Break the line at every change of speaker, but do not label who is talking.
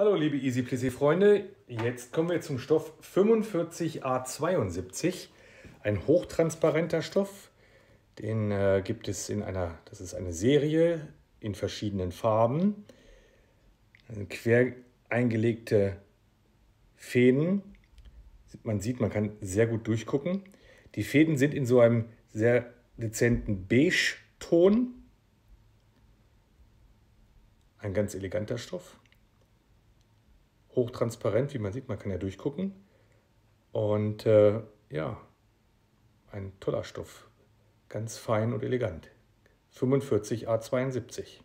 Hallo liebe
EasyPlacy-Freunde, jetzt kommen wir zum Stoff 45A72, ein hochtransparenter Stoff. Den äh, gibt es in einer, das ist eine Serie in verschiedenen Farben. Also quer eingelegte Fäden. Man sieht, man kann sehr gut durchgucken. Die Fäden sind in so einem sehr dezenten Beige-Ton. Ein ganz eleganter Stoff hochtransparent, wie man sieht, man kann ja durchgucken. Und äh, ja, ein toller Stoff, ganz fein und elegant. 45 A72.